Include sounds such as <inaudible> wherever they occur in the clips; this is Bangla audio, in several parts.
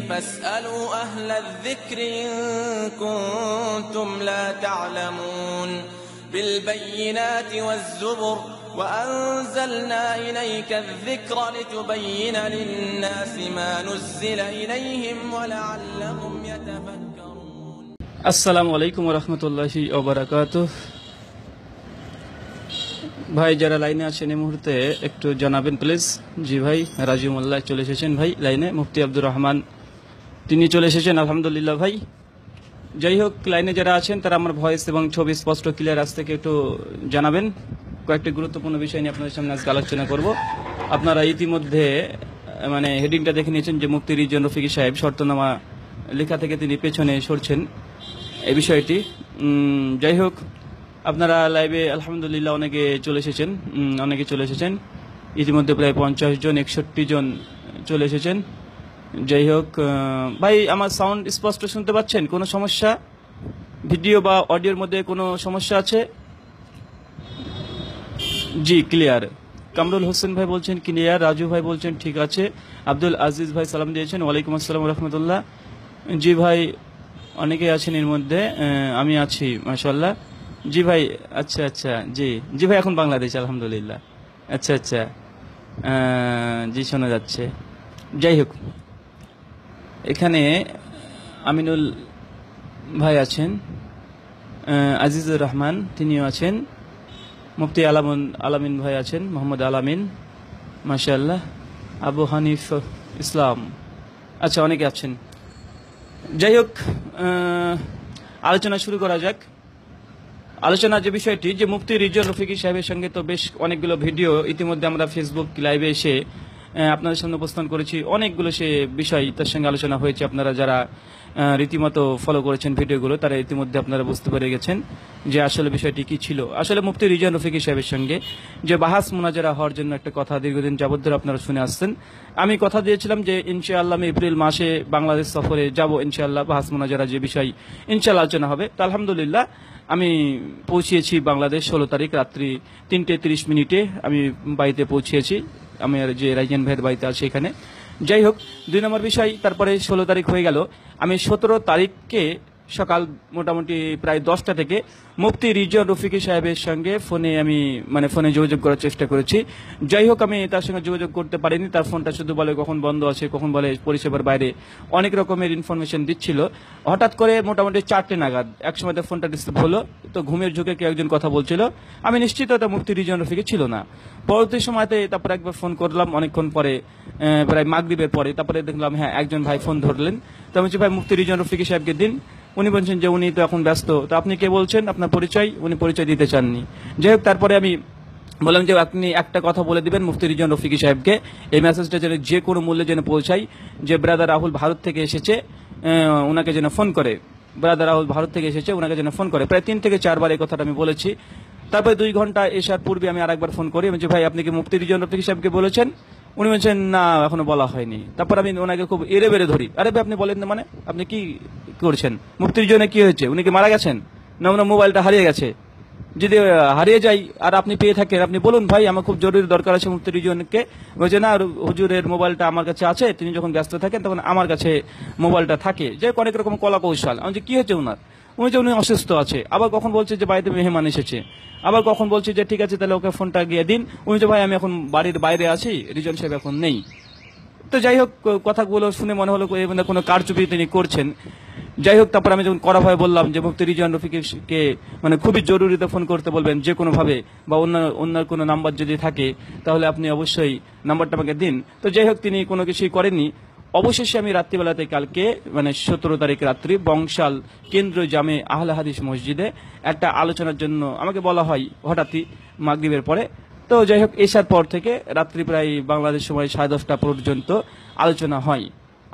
فاسألوا أهل الذكر إن كنتم لا تعلمون بالبينات والزبر وأنزلنا إليك الذكر لتبين للناس ما نزل إليهم ولعلهم يتفكرون السلام عليكم ورحمة الله وبركاته ভাই যারা লাইনে আছেন এই মুহূর্তে একটু জানাবেন প্লিজ জি ভাই রাজিমুল্লাহ চলে এসেছেন ভাই লাইনে মুফতি আব্দুর রহমান তিনি চলে এসেছেন আলহামদুলিল্লাহ ভাই যাই হোক লাইনে যারা আছেন তারা আমার ভয়েস এবং ছবি স্পষ্ট ক্লিয়ার আজ থেকে একটু জানাবেন কয়েকটি গুরুত্বপূর্ণ বিষয় নিয়ে আপনাদের সামনে আজকে আলোচনা করব আপনারা ইতিমধ্যে মানে হেডিংটা দেখে নিয়েছেন যে মুক্তি ইজন রফিকি সাহেব শর্তনামা লেখা থেকে তিনি পেছনে সরছেন এই বিষয়টি যাই হোক আপনারা লাইভে আলহামদুলিল্লাহ অনেকে চলে এসেছেন অনেকে চলে এসেছেন ইতিমধ্যে প্রায় পঞ্চাশ জন একষট্টি জন চলে এসেছেন যাই হোক ভাই আমার সাউন্ড স্পষ্ট শুনতে পাচ্ছেন কোনো সমস্যা ভিডিও বা অডিওর মধ্যে কোনো সমস্যা আছে জি ক্লিয়ার কামরুল হোসেন ভাই বলছেন ক্লিয়ার রাজু ভাই বলছেন ঠিক আছে আব্দুল আজিজ ভাই সালাম দিয়েছেন ওয়ালাইকুম আসসালাম রহমতুল্লাহ জি ভাই অনেকেই আছেন এর মধ্যে আমি আছি মাসাল্লাহ জি ভাই আচ্ছা আচ্ছা জি জি ভাই এখন বাংলাদেশ আলহামদুলিল্লাহ আচ্ছা আচ্ছা জি শোনা যাচ্ছে যাই হোক এখানে আমিনুল ভাই আছেন আজিজুর রহমান তিনিও আছেন মুফতি আলামুন আলামিন ভাই আছেন মোহাম্মদ আলামিন মাশাল্লাহ আবু হানিফ ইসলাম আচ্ছা অনেকে আছেন যাই হোক আলোচনা শুরু করা যাক আলোচনা যে বিষয়টি যে মুফতি রিজল রফিকি সাহেবের সঙ্গে তো বেশ অনেকগুলো ভিডিও ইতিমধ্যে আমরা ফেসবুক লাইভে এসে আপনাদের সামনে উপস্থান করেছি অনেকগুলো সে বিষয় তার সঙ্গে আলোচনা হয়েছে আপনারা যারা রীতিমতো ফলো করেছেন ভিডিওগুলো তারা ইতিমধ্যে আপনারা বুঝতে পেরে গেছেন যে আসলে বিষয়টি কি ছিল আসলে মুফতি রিজান রফিক সাহেবের সঙ্গে যে বাহাস মোনাজারা হওয়ার জন্য একটা কথা দীর্ঘদিন যাবত ধরে আপনারা শুনে আসছেন আমি কথা দিয়েছিলাম যে ইনশাআল্লাহ আমি এপ্রিল মাসে বাংলাদেশ সফরে যাব ইনশাআল্লাহ বাহাস মোনাজারা যে বিষয় ইনশাআল্লাহ আলোচনা হবে তা আলহামদুলিল্লাহ আমি পৌঁছিয়েছি বাংলাদেশ ষোলো তারিখ রাত্রি তিনটে তিরিশ মিনিটে আমি বাড়িতে পৌঁছিয়েছি আমি আর যে রাইজান ভাইয়ের বাড়িতে আছি এখানে যাই হোক দুই নম্বর বিষয় তারপরে ষোলো তারিখ হয়ে গেল আমি সতেরো তারিখকে সকাল মোটামুটি প্রায় দশটা থেকে মুফতি রিজন রফিকি সাহেবের সঙ্গে ফোনে আমি মানে ফোনে যোগাযোগ করার চেষ্টা করেছি যাই হোক আমি তার সঙ্গে যোগাযোগ করতে পারিনি তার ফোনটা শুধু বলে কখন বন্ধ আছে কখন বলে পরিষেবার বাইরে অনেক রকমের ইনফরমেশন দিচ্ছিল হঠাৎ করে মোটামুটি চারটে নাগাদ একসময় তার ফোনটা ডিস্টার্ব হলো তো ঘুমের ঝুঁকে কেউ একজন কথা বলছিল আমি নিশ্চিত এটা মুফতি রিজন রফিকি ছিল না পরবর্তী সময়তে তারপরে একবার ফোন করলাম অনেকক্ষণ পরে প্রায় মাগরীবের পরে তারপরে দেখলাম হ্যাঁ একজন ভাই ফোন ধরলেন তো আমি ভাই মুফতি রিজন রফিকি সাহেবকে দিন উনি বলছেন যে উনি তো এখন ব্যস্ত তো আপনি কে বলছেন আপনার পরিচয় উনি পরিচয় দিতে চাননি যাই হোক তারপরে আমি বললাম যে আপনি একটা কথা বলে দিবেন মুফতি রিজন রফিকি সাহেবকে এই মেসেজটা যেন যে কোনো মূল্যে যেন পৌঁছাই যে ব্রাদার রাহুল ভারত থেকে এসেছে ওনাকে যেন ফোন করে ব্রাদার রাহুল ভারত থেকে এসেছে ওনাকে যেন ফোন করে প্রায় তিন থেকে চারবার এই কথাটা আমি বলেছি তারপরে দুই ঘন্টা এসার পূর্বে আমি আরেকবার ফোন করি যে ভাই আপনি কি মুফতি রিজন রফিকি সাহেবকে বলেছেন উনি বলছেন না এখনো বলা হয়নি তারপর আমি ওনাকে খুব এড়ে বেড়ে ধরি আরে ভাই আপনি বলেন না মানে আপনি কি করছেন মুক্তির জন্য কি হয়েছে উনি কি মারা গেছেন না উনার মোবাইলটা হারিয়ে গেছে যদি হারিয়ে যাই আর আপনি পেয়ে থাকেন আপনি বলুন ভাই আমার খুব জরুরি দরকার আছে মুক্তির জনকে বলছে না আর হুজুরের মোবাইলটা আমার কাছে আছে তিনি যখন ব্যস্ত থাকেন তখন আমার কাছে মোবাইলটা থাকে যে অনেক রকম কলা কৌশল আমি কি হয়েছে ওনার উনি যে উনি অসুস্থ আছে আবার কখন বলছে যে বাড়িতে মেহমান এসেছে আবার কখন বলছে যে ঠিক আছে তাহলে ওকে ফোনটা গিয়ে দিন উনি যে ভাই আমি এখন বাড়ির বাইরে আছি রিজন সাহেব এখন নেই তো যাই হোক কথাগুলো শুনে মনে হলো মানে কোনো কারচুপি তিনি করছেন যাই হোক তারপর আমি যখন করা হয় বললাম যে মুফতি রিজন রফিকে মানে খুবই জরুরিতে ফোন করতে বলবেন যে কোনোভাবে বা অন্য অন্য কোনো নাম্বার যদি থাকে তাহলে আপনি অবশ্যই নাম্বারটা আমাকে দিন তো যাই হোক তিনি কোনো কিছুই করেননি অবশেষে আমি রাত্রিবেলাতে কালকে মানে সতেরো তারিখ রাত্রি বংশাল কেন্দ্র জামে আহলে হাদিস মসজিদে একটা আলোচনার জন্য আমাকে বলা হয় হঠাৎই মাগরীবের পরে তো যাই হোক এসার পর থেকে রাত্রি প্রায় বাংলাদেশ সময় সাড়ে দশটা পর্যন্ত আলোচনা হয়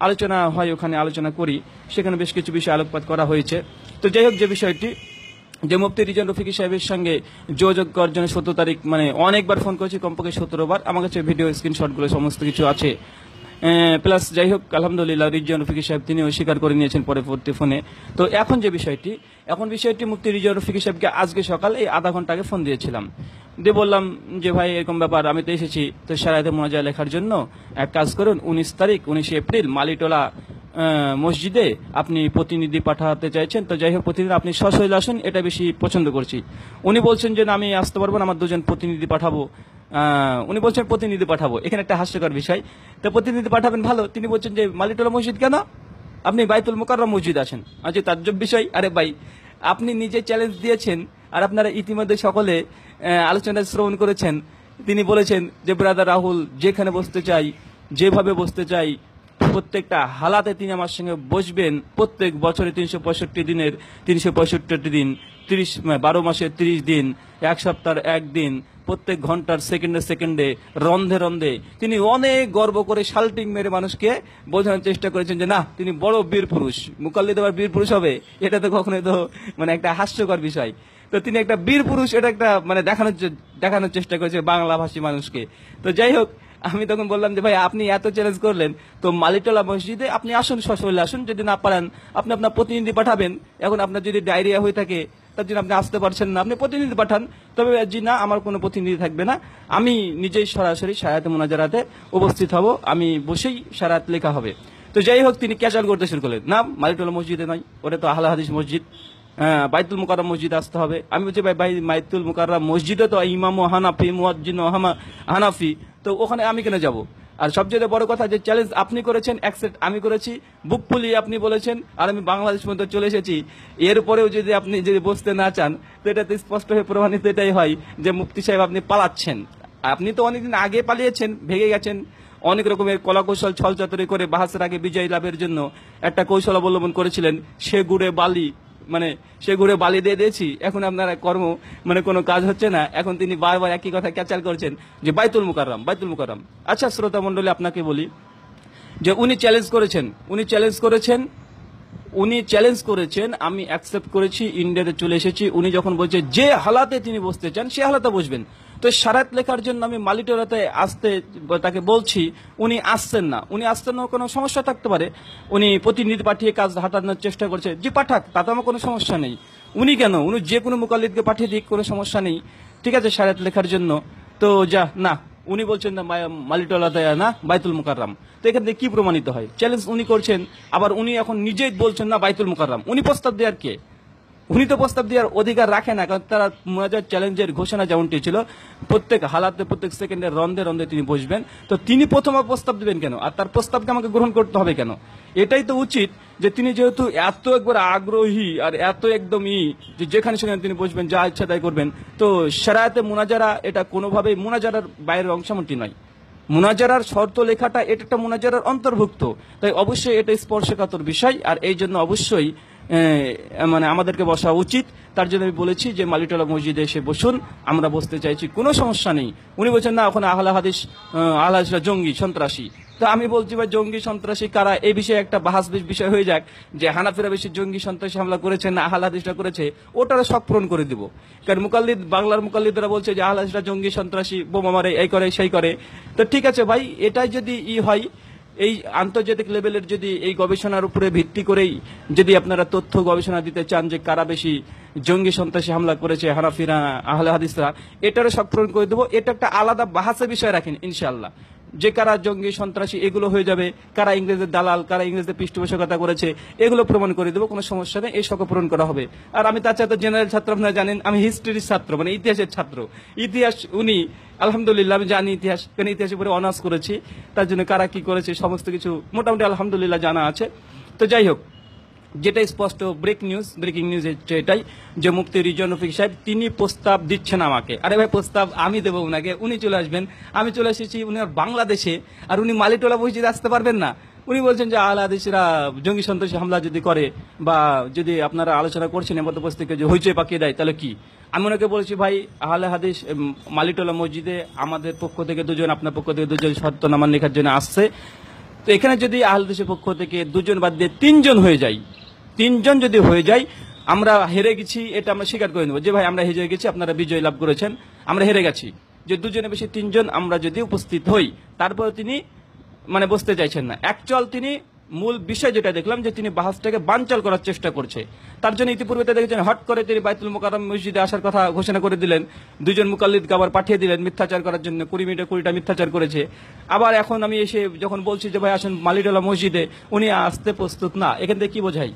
আলোচনা হয় ওখানে আলোচনা করি সেখানে বেশ কিছু বিষয়ে আলোকপাত করা হয়েছে তো যাই হোক যে বিষয়টি যে মুফতি রিজন রফিকি সাহেবের সঙ্গে যোগাযোগ করার জন্য সতেরো তারিখ মানে অনেকবার ফোন করেছি কমপক্ষে সতেরো বার আমার কাছে ভিডিও স্ক্রিনশটগুলো সমস্ত কিছু আছে প্লাস যাই হোক আলহামদুলিল্লাহ রিজন রফিকি সাহেব তিনিও স্বীকার করে নিয়েছেন পরে পরবর্তী ফোনে তো এখন যে বিষয়টি এখন বিষয়টি মুক্তি রিজন রফিকি সাহেবকে আজকে সকাল এই আধা ঘন্টা আগে ফোন দিয়েছিলাম দিয়ে বললাম যে ভাই এরকম ব্যাপার আমি তো এসেছি তো সারাতে মোনাজা লেখার জন্য এক কাজ করুন উনিশ তারিখ উনিশে এপ্রিল মালিটোলা মসজিদে আপনি প্রতিনিধি পাঠাতে চাইছেন তো যাই হোক প্রতিদিন আপনি সশৈল আসুন এটা বেশি পছন্দ করছি উনি বলছেন যে আমি আসতে পারবো না আমার দুজন প্রতিনিধি পাঠাবো উনি বলছেন প্রতিনিধি পাঠাবো এখানে একটা হাস্যকর বিষয় তো প্রতিনিধি পাঠাবেন ভালো তিনি বলছেন যে মালিটোলা মসজিদ কেন আপনি বাইতুল মোকাররম মসজিদ আছেন আজকে তাজ্জব বিষয় আরে ভাই আপনি নিজে চ্যালেঞ্জ দিয়েছেন আর আপনারা ইতিমধ্যে সকলে আলোচনা শ্রবণ করেছেন তিনি বলেছেন যে ব্রাদার রাহুল যেখানে বসতে চাই যেভাবে বসতে চাই প্রত্যেকটা হালাতে তিনি আমার সঙ্গে বসবেন প্রত্যেক বছরে তিনশো পঁয়ষট্টি দিনের তিনশো পঁয়ষট্টি দিন তিরিশ বারো মাসের তিরিশ দিন এক সপ্তাহের একদিন প্রত্যেক ঘন্টার সেকেন্ডে সেকেন্ডে রন্ধে রন্ধে তিনি অনেক গর্ব করে শাল্টিং মেরে মানুষকে বোঝানোর চেষ্টা করেছেন যে না তিনি বড় বীর পুরুষ মুকাল্লি আবার বীর পুরুষ হবে এটা তো কখনোই তো মানে একটা হাস্যকর বিষয় তো তিনি একটা বীর পুরুষ এটা একটা মানে দেখানোর দেখানোর চেষ্টা করেছে বাংলা ভাষী মানুষকে তো যাই হোক আমি তখন বললাম যে ভাই আপনি এত চ্যালেঞ্জ করলেন তো মালিটলা মসজিদে আপনি আসুন সশরীরে আসুন যদি না পারেন আপনি আপনার প্রতিনিধি পাঠাবেন এখন আপনার যদি ডায়রিয়া হয়ে থাকে তার জন্য আপনি আসতে পারছেন না আপনি প্রতিনিধি পাঠান তবে জি না আমার কোনো প্রতিনিধি থাকবে না আমি নিজেই সরাসরি সায়াতে মোনাজারাতে উপস্থিত হব আমি বসেই সারাত লেখা হবে তো যাই হোক তিনি ক্যাচাল করতে শুরু করলেন না মালিটলা মসজিদে নয় ওটা তো আহলা হাদিস মসজিদ হ্যাঁ, বাইতুল মোকাররা মসজিদ আসতে হবে আমি বলছি ভাই ভাই বাইতুল মোকাররা মসজিদে তো ইমাম হানাফি মুয়াজ্জিন হানাফি তো ওখানে আমি কেন যাব আর সবচেয়ে বড় কথা যে চ্যালেঞ্জ আপনি করেছেন অ্যাকসেপ্ট আমি করেছি বুক ফুলিয়ে আপনি বলেছেন আর আমি বাংলাদেশ পর্যন্ত চলে এসেছি এরপরেও যদি আপনি যদি বসতে না চান তো এটাতে স্পষ্ট হয়ে প্রমাণিত এটাই হয় যে মুক্তি সাহেব আপনি পালাচ্ছেন আপনি তো অনেকদিন আগে পালিয়েছেন ভেঙে গেছেন অনেক রকমের কলাকৌশল ছলচাতরি করে বাহাসের আগে বিজয় লাভের জন্য একটা কৌশল অবলম্বন করেছিলেন সে গুড়ে বালি মানে সে ঘুরে বালি দিয়ে দিয়েছি এখন আপনারা কর্ম মানে কোনো কাজ হচ্ছে না এখন তিনি বারবার একই কথা ক্যাচার করছেন যে বাইতুল মুকাররাম বাইতুল মুকাররাম আচ্ছা শ্রোতা মণ্ডলী আপনাকে বলি যে উনি চ্যালেঞ্জ করেছেন উনি চ্যালেঞ্জ করেছেন উনি চ্যালেঞ্জ করেছেন আমি অ্যাকসেপ্ট করেছি ইন্ডিয়াতে চলে এসেছি উনি যখন বলছে যে হালাতে তিনি বসতে চান সে হালাতে বসবেন তো সারাত লেখার জন্য আমি মালিটোরাতে আসতে তাকে বলছি উনি আসছেন না উনি আসছেন না কোনো সমস্যা থাকতে পারে উনি প্রতিনিধি পাঠিয়ে কাজ হাঁটানোর চেষ্টা করছে যে পাঠাক তাতে আমার কোনো সমস্যা নেই উনি কেন উনি যে কোনো মোকালিদকে পাঠিয়ে দিক কোনো সমস্যা নেই ঠিক আছে সারাত লেখার জন্য তো যা না উনি বলছেন না মালিটোলাতে না বাইতুল মুকাররাম তো এখান থেকে কি প্রমাণিত হয় চ্যালেঞ্জ উনি করছেন আবার উনি এখন নিজেই বলছেন না বাইতুল মুকাররাম উনি প্রস্তাব দেওয়ার কে উনি তো প্রস্তাব দেওয়ার অধিকার রাখে না কারণ তারা মোনাজাত চ্যালেঞ্জের ঘোষণা যেমনটি ছিল প্রত্যেক হালাতে প্রত্যেক সেকেন্ডে রন্ধে রন্ধে তিনি বসবেন তো তিনি প্রথম প্রস্তাব দেবেন কেন আর তার প্রস্তাবকে আমাকে গ্রহণ করতে হবে কেন এটাই তো উচিত যে তিনি যেহেতু এত একবার আগ্রহী আর এত একদম ই যে যেখানে সেখানে তিনি বসবেন যা ইচ্ছা তাই করবেন তো সেরাতে মোনাজারা এটা কোনোভাবেই মোনাজারার বাইরের অংশমটি নয় মোনাজারার শর্ত লেখাটা এটা একটা মোনাজারার অন্তর্ভুক্ত তাই অবশ্যই এটা স্পর্শকাতর বিষয় আর এই জন্য অবশ্যই মানে আমাদেরকে বসা উচিত তার জন্য আমি বলেছি যে মালিটলা মসজিদে এসে বসুন আমরা বসতে চাইছি কোনো সমস্যা নেই উনি বলছেন না ওখানে আহলা হাদিস আহলা জঙ্গি সন্ত্রাসী তো আমি বলছি ভাই জঙ্গি সন্ত্রাসী কারা এই বিষয়ে একটা বাহাস বিষয় হয়ে যাক যে হানাফিরা বেশি জঙ্গি সন্ত্রাসী হামলা করেছে না আহলা হাদিসটা করেছে ওটার শখ পূরণ করে দিব কারণ মুকাল্লিদ বাংলার মুকাল্লিদরা বলছে যে আহলা জঙ্গি সন্ত্রাসী বোমা মারে এই করে সেই করে তো ঠিক আছে ভাই এটাই যদি ই হয় এই আন্তর্জাতিক লেভেলের যদি এই গবেষণার উপরে ভিত্তি করেই যদি আপনারা তথ্য গবেষণা দিতে চান যে কারা বেশি জঙ্গি সন্ত্রাসী হামলা করেছে হানাফিরা আহলে হাদিসরা এটারও সক্রমণ করে দেবো এটা একটা আলাদা বাহাসে বিষয় রাখেন ইনশাল্লাহ যে কারা জঙ্গি সন্ত্রাসী এগুলো হয়ে যাবে কারা ইংরেজদের দালাল কারা ইংরেজদের পৃষ্ঠপোষকতা করেছে এগুলো প্রমাণ করে দেবো কোনো সমস্যা নেই এই সকল পূরণ করা হবে আর আমি তাছাড়া তো জেনারেল ছাত্র আপনারা জানেন আমি হিস্ট্রির ছাত্র মানে ইতিহাসের ছাত্র ইতিহাস উনি আলহামদুলিল্লাহ আমি জানি ইতিহাস কেন ইতিহাসে উপরে অনার্স করেছি তার জন্য কারা কি করেছে সমস্ত কিছু মোটামুটি আলহামদুলিল্লাহ জানা আছে তো যাই হোক যেটা স্পষ্ট ব্রেক নিউজ ব্রেকিং নিউজ হচ্ছে এটাই যে মুক্তি রিজন অফিস সাহেব তিনি প্রস্তাব দিচ্ছেন আমাকে আরে ভাই প্রস্তাব আমি দেবো ওনাকে উনি চলে আসবেন আমি চলে এসেছি উনি আর বাংলাদেশে আর উনি মালিটোলা বসে আসতে পারবেন না উনি বলছেন যে আল জঙ্গি সন্ত্রাসী হামলা যদি করে বা যদি আপনারা আলোচনা করছেন এমত থেকে যে হইচই পাকিয়ে দেয় তাহলে কি আমি ওনাকে বলছি ভাই আহলে হাদিস মালিটোলা মসজিদে আমাদের পক্ষ থেকে দুজন আপনার পক্ষ থেকে দুজন শর্ত নামান লেখার জন্য আসছে তো এখানে যদি আহলদেশের পক্ষ থেকে দুজন বাদ দিয়ে তিনজন হয়ে যাই তিনজন যদি হয়ে যায় আমরা হেরে গেছি এটা আমরা স্বীকার করে নেবো যে ভাই আমরা হেরে গেছি আপনারা বিজয় লাভ করেছেন আমরা হেরে গেছি যে দুজনে বেশি তিনজন আমরা যদি উপস্থিত হই তারপরে তিনি মানে বসতে চাইছেন না অ্যাকচুয়াল তিনি মূল বিষয় যেটা দেখলাম যে তিনি বাহাসটাকে বাঞ্চাল করার চেষ্টা করছে তার জন্য ইতিপূর্বে দেখেছেন হট করে তিনি বাইতুল মোকারম মসজিদে আসার কথা ঘোষণা করে দিলেন দুজন মুকাল্লিদকে আবার পাঠিয়ে দিলেন মিথ্যাচার করার জন্য কুড়ি মিনিটে কুড়িটা মিথ্যাচার করেছে আবার এখন আমি এসে যখন বলছি যে ভাই আসেন মালিডোলা মসজিদে উনি আসতে প্রস্তুত না এখান থেকে কি বোঝাই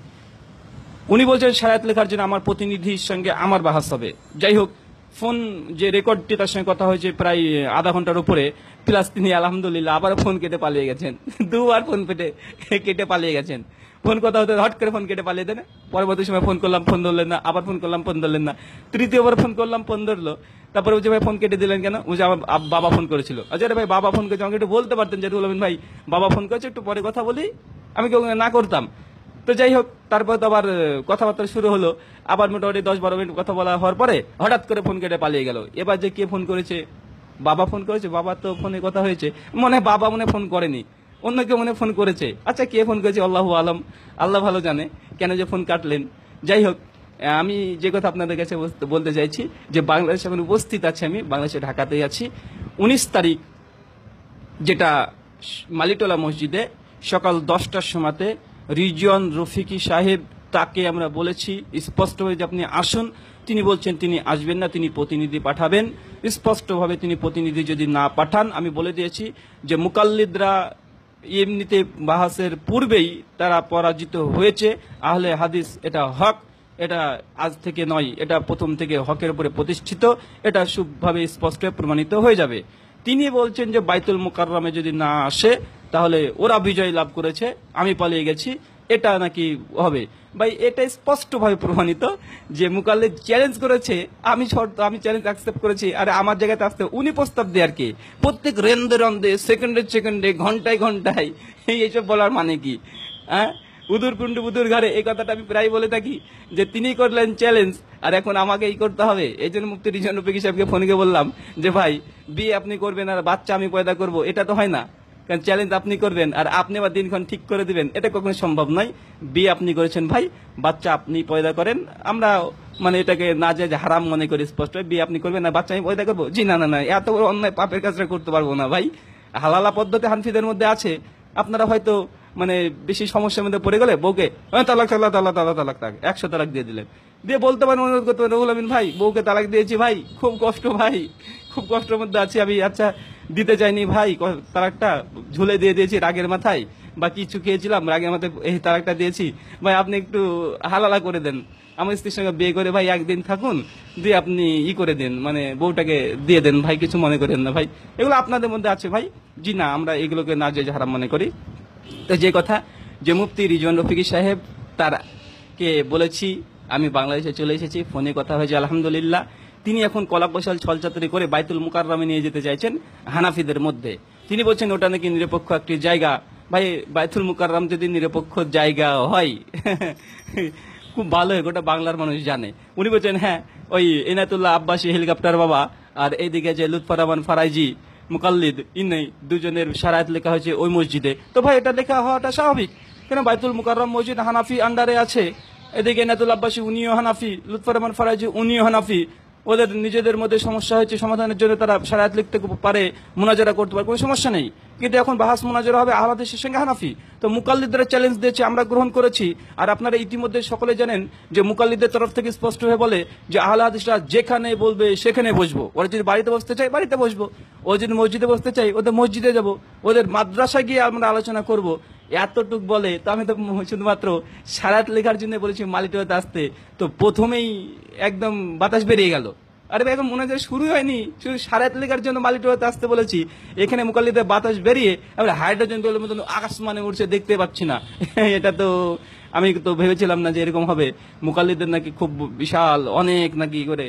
উনি বলছেন সায়াত লেখার জন্য আমার প্রতিনিধির সঙ্গে আমার বাহাস হবে যাই হোক ফোন যে রেকর্ডটি তার সঙ্গে কথা হয়েছে প্রায় আধা ঘন্টার উপরে প্লাস তিনি আলহামদুলিল্লাহ আবার ফোন কেটে পালিয়ে গেছেন দুবার ফোন পেটে কেটে পালিয়ে গেছেন ফোন কথা হতে হট করে ফোন কেটে পালিয়ে দেন পরবর্তী সময় ফোন করলাম ফোন ধরলেন না আবার ফোন করলাম ফোন ধরলেন না তৃতীয়বার ফোন করলাম ফোন ধরলো তারপরে যে ভাই ফোন কেটে দিলেন কেন যে আমার বাবা ফোন করেছিল আচ্ছা ভাই বাবা ফোন করেছে আমাকে একটু বলতে পারতেন যে বলবেন ভাই বাবা ফোন করেছে একটু পরে কথা বলি আমি কেউ না করতাম তো যাই হোক তারপর তো আবার কথাবার্তা শুরু হলো আবার মোটামুটি দশ বারো মিনিট কথা বলা হওয়ার পরে হঠাৎ করে ফোন কেটে পালিয়ে গেল এবার যে কে ফোন করেছে বাবা ফোন করেছে বাবা তো ফোনে কথা হয়েছে মনে বাবা মনে ফোন করেনি অন্য কেউ মনে ফোন করেছে আচ্ছা কে ফোন করেছে আল্লাহ আলম আল্লাহ ভালো জানে কেন যে ফোন কাটলেন যাই হোক আমি যে কথা আপনাদের কাছে বলতে চাইছি যে বাংলাদেশে এখন উপস্থিত আছে আমি বাংলাদেশে ঢাকাতেই আছি উনিশ তারিখ যেটা মালিটোলা মসজিদে সকাল দশটার সময়তে রিজিয়ন রফিকি সাহেব তাকে আমরা বলেছি স্পষ্টভাবে যে আপনি আসুন তিনি বলছেন তিনি আসবেন না তিনি প্রতিনিধি পাঠাবেন স্পষ্টভাবে তিনি প্রতিনিধি যদি না পাঠান আমি বলে দিয়েছি যে মুকাল্লিদরা এমনিতে বাহাসের পূর্বেই তারা পরাজিত হয়েছে আহলে হাদিস এটা হক এটা আজ থেকে নয় এটা প্রথম থেকে হকের উপরে প্রতিষ্ঠিত এটা সুভাবে স্পষ্ট প্রমাণিত হয়ে যাবে তিনি বলছেন যে বাইতুল মোকাররমে যদি না আসে তাহলে ওরা বিজয় লাভ করেছে আমি পালিয়ে গেছি এটা নাকি হবে ভাই এটা স্পষ্টভাবে প্রমাণিত যে মুকাল্লে চ্যালেঞ্জ করেছে আমি শর্ত আমি চ্যালেঞ্জ অ্যাকসেপ্ট করেছি আর আমার জায়গাতে আসতে উনি প্রস্তাব দেয় আর কি প্রত্যেক রেন্দে রন্দে সেকেন্ডে সেকেন্ডে ঘন্টায় ঘন্টায় এইসব বলার মানে কি হ্যাঁ উদুর কুণ্ডু উদুর ঘরে এই কথাটা আমি প্রায় বলে থাকি যে তিনি করলেন চ্যালেঞ্জ আর এখন আমাকে এই করতে হবে এই জন্য মুক্তি রিজন রফিক সাহেবকে ফোনকে বললাম যে ভাই বিয়ে আপনি করবেন আর বাচ্চা আমি পয়দা করব এটা তো হয় না কারণ চ্যালেঞ্জ আপনি করবেন আর আপনি আবার দিনক্ষণ ঠিক করে দিবেন এটা কখনো সম্ভব নয় বিয়ে আপনি করেছেন ভাই বাচ্চা আপনি পয়দা করেন আমরা মানে এটাকে না যে হারাম মনে করি স্পষ্ট বিয়ে আপনি করবেন না বাচ্চা আমি পয়দা করবো জি না না না এত অন্যায় পাপের কাজটা করতে পারবো না ভাই হালালা পদ্ধতি হানফিদের মধ্যে আছে আপনারা হয়তো মানে বেশি সমস্যার মধ্যে পড়ে গেলে বউকে তালাক তালা তালা তালাক তালাক তাক একশো তালাক দিয়ে দিলেন দিয়ে বলতে পারেন অনুরোধ করতে পারেন রহুল আমিন ভাই বউকে তালাক দিয়েছি ভাই খুব কষ্ট ভাই খুব কষ্টের মধ্যে আছি আমি আচ্ছা দিতে চাইনি ভাই একটা ঝুলে দিয়ে দিয়েছি রাগের মাথায় বা কিছু খেয়েছিলাম রাগের মাথায় এই তারাকটা দিয়েছি ভাই আপনি একটু হালালা করে দেন আমার স্ত্রীর সঙ্গে বিয়ে করে ভাই একদিন থাকুন দিয়ে আপনি ই করে দেন মানে বউটাকে দিয়ে দেন ভাই কিছু মনে করেন না ভাই এগুলো আপনাদের মধ্যে আছে ভাই জি না আমরা এগুলোকে না যে হারাম মনে করি তো যে কথা যে মুফতি রিজন রফিকি সাহেব তারা কে বলেছি আমি বাংলাদেশে চলে এসেছি ফোনে কথা হয়েছে আলহামদুলিল্লাহ তিনি এখন কলাকৌশল ছলচাতরি করে বাইতুল মুকাররামে নিয়ে যেতে চাইছেন হানাফিদের মধ্যে তিনি বলছেন ওটা নাকি নিরপেক্ষ একটি জায়গা ভাই বাইতুল মুকাররাম যদি নিরপেক্ষ জায়গা হয় <laughs> খুব ভালো গোটা বাংলার মানুষ জানে উনি বলছেন হ্যাঁ ওই এনায়তুল্লাহ আব্বাসী হেলিকপ্টার বাবা আর এইদিকে যে লুৎফরামান ফারাইজি মুকাল্লিদ ইনাই দুজনের সারায়াত লেখা হয়েছে ওই মসজিদে তো ভাই এটা লেখা হওয়াটা স্বাভাবিক কেন বাইতুল মুকাররম মসজিদ হানাফি আন্ডারে আছে এদিকে এনাতুল আব্বাসী উনিও হানাফি লুৎফর রহমান ফারাজি উনিও হানাফি ওদের নিজেদের মধ্যে সমস্যা হয়েছে সমাধানের জন্য তারা সারায়াত লিখতে পারে মোনাজারা করতে পারে কোনো সমস্যা নেই কিন্তু এখন বাহাস মোনাজারা হবে আহলাদেশের সঙ্গে হানাফি তো মুকাল্লিদরা চ্যালেঞ্জ দিয়েছে আমরা গ্রহণ করেছি আর আপনারা ইতিমধ্যে সকলে জানেন যে মুকাল্লিদের তরফ থেকে স্পষ্ট হয়ে বলে যে আহলাদিসরা যেখানে বলবে সেখানে বসবো ওরা যদি বাড়িতে বসতে চাই বাড়িতে বসবো ও যদি মসজিদে বসতে চাই ওদের মসজিদে যাব ওদের মাদ্রাসা গিয়ে আমরা আলোচনা করব এতটুক বলে তো আমি তো শুধুমাত্র সারাত লেখার জন্য বলেছি মালিটোয়াতে আসতে তো প্রথমেই একদম বাতাস বেরিয়ে গেল আরে ভাই এখন মনে হয় শুরু হয়নি শুধু সারাত লেখার জন্য মালিটোয়াতে আসতে বলেছি এখানে মুকাল্লিতে বাতাস বেরিয়ে আমরা হাইড্রোজেন বেলুর মতন আকাশ মানে উঠছে দেখতে পাচ্ছি না <laughs> এটা তো আমি তো ভেবেছিলাম না যে এরকম হবে মুকাল্লিদের নাকি খুব বিশাল অনেক নাকি করে